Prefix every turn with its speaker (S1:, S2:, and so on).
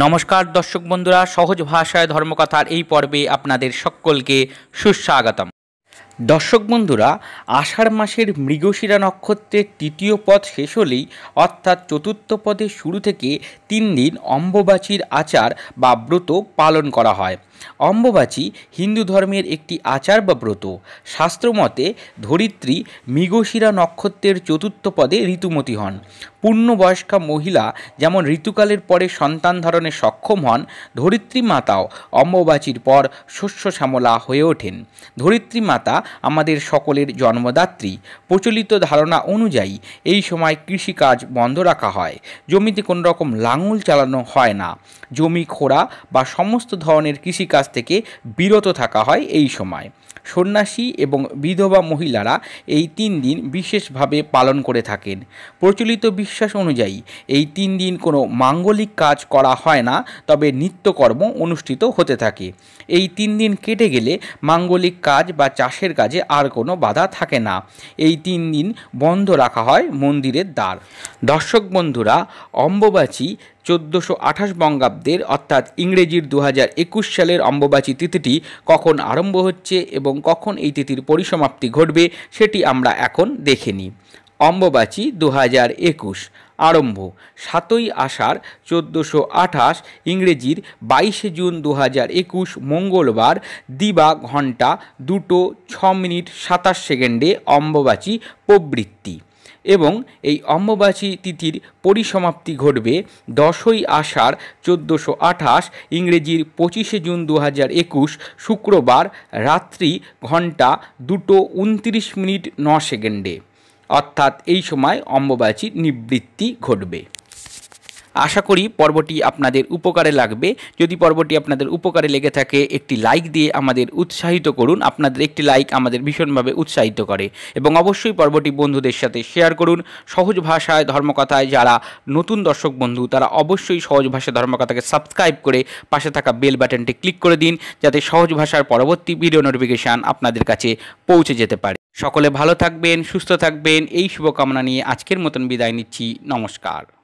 S1: নমস্কার দর্শক বন্ধুরা সহজ ভাষায় ধর্মকথার এই পর্বে আপনাদের সকলকে সুস্বাগতম দর্শক বন্ধুরা আষাঢ় মাসের মৃগশিরা নক্ষত্রের তৃতীয় পদ শেষ হলেই অর্থাৎ চতুর্থ পদের শুরু থেকে তিন দিন অম্ববাচীর আচার বা ব্রত পালন করা হয় অম্ববাচী হিন্দু ধর্মের একটি আচার বা ব্রত শাস্ত্রমতে ধরিত্রী মৃগশিরা নক্ষত্রের চতুর্থ পদে ঋতুমতী হন পূর্ণবয়স্কা মহিলা যেমন ঋতুকালের পরে সন্তান ধারণে সক্ষম হন ধরিত্রী মাতাও অম্ববাচীর পর শস্য শ্যামলা হয়ে ওঠেন ধরিত্রী মাতা আমাদের সকলের জন্মদাত্রী প্রচলিত ধারণা অনুযায়ী এই সময় কৃষিকাজ বন্ধ রাখা হয় জমিতে কোনো রকম লাঙল চালানো হয় না জমি খোঁড়া বা সমস্ত ধরনের কৃষিকাজ কাজ থেকে বিরত থাকা হয় এই সময় সন্ন্যাসী এবং বিধবা মহিলারা এই তিন দিন বিশেষভাবে পালন করে থাকেন প্রচলিত বিশ্বাস অনুযায়ী এই তিন দিন কোনো মাঙ্গলিক কাজ করা হয় না তবে নিত্যকর্ম অনুষ্ঠিত হতে থাকে এই তিন দিন কেটে গেলে মাঙ্গলিক কাজ বা চাষের কাজে আর কোনো বাধা থাকে না এই তিন দিন বন্ধ রাখা হয় মন্দিরের দ্বার দর্শক বন্ধুরা অম্ববাচী চোদ্দোশো আঠাশ বঙ্গাব্দের অর্থাৎ ইংরেজির দু সালের অম্ববাচী তিথিটি কখন আরম্ভ হচ্ছে এবং এবং কখন এই তিথির পরিসমাপ্তি ঘটবে সেটি আমরা এখন দেখে নিই অম্ববাচী দু হাজার একুশ আরম্ভ সাতই আষাঢ় চোদ্দোশো আঠাশ ইংরেজির বাইশে জুন দু হাজার একুশ মঙ্গলবার দিবা ঘণ্টা দুটো ছ মিনিট সাতাশ সেকেন্ডে অম্ববাচী প্রবৃত্তি এবং এই অম্বুবাচী তিথির পরিসমাপ্তি ঘটবে দশই আষাঢ় চোদ্দোশো আঠাশ ইংরেজির পঁচিশে জুন দু হাজার একুশ শুক্রবার রাত্রি ঘন্টা দুটো উনত্রিশ মিনিট ন সেকেন্ডে অর্থাৎ এই সময় অম্বুবাচীর নিবৃত্তি ঘটবে আশা করি পর্বটি আপনাদের উপকারে লাগবে যদি পর্বটি আপনাদের উপকারে লেগে থাকে একটি লাইক দিয়ে আমাদের উৎসাহিত করুন আপনাদের একটি লাইক আমাদের ভীষণভাবে উৎসাহিত করে এবং অবশ্যই পর্বটি বন্ধুদের সাথে শেয়ার করুন সহজ ভাষায় ধর্মকথায় যারা নতুন দর্শক বন্ধু তারা অবশ্যই সহজ ভাষায় ধর্মকথাকে সাবস্ক্রাইব করে পাশে থাকা বেল বাটনটি ক্লিক করে দিন যাতে সহজ ভাষার পরবর্তী ভিডিও নোটিফিকেশান আপনাদের কাছে পৌঁছে যেতে পারে সকলে ভালো থাকবেন সুস্থ থাকবেন এই শুভকামনা নিয়ে আজকের মতন বিদায় নিচ্ছি নমস্কার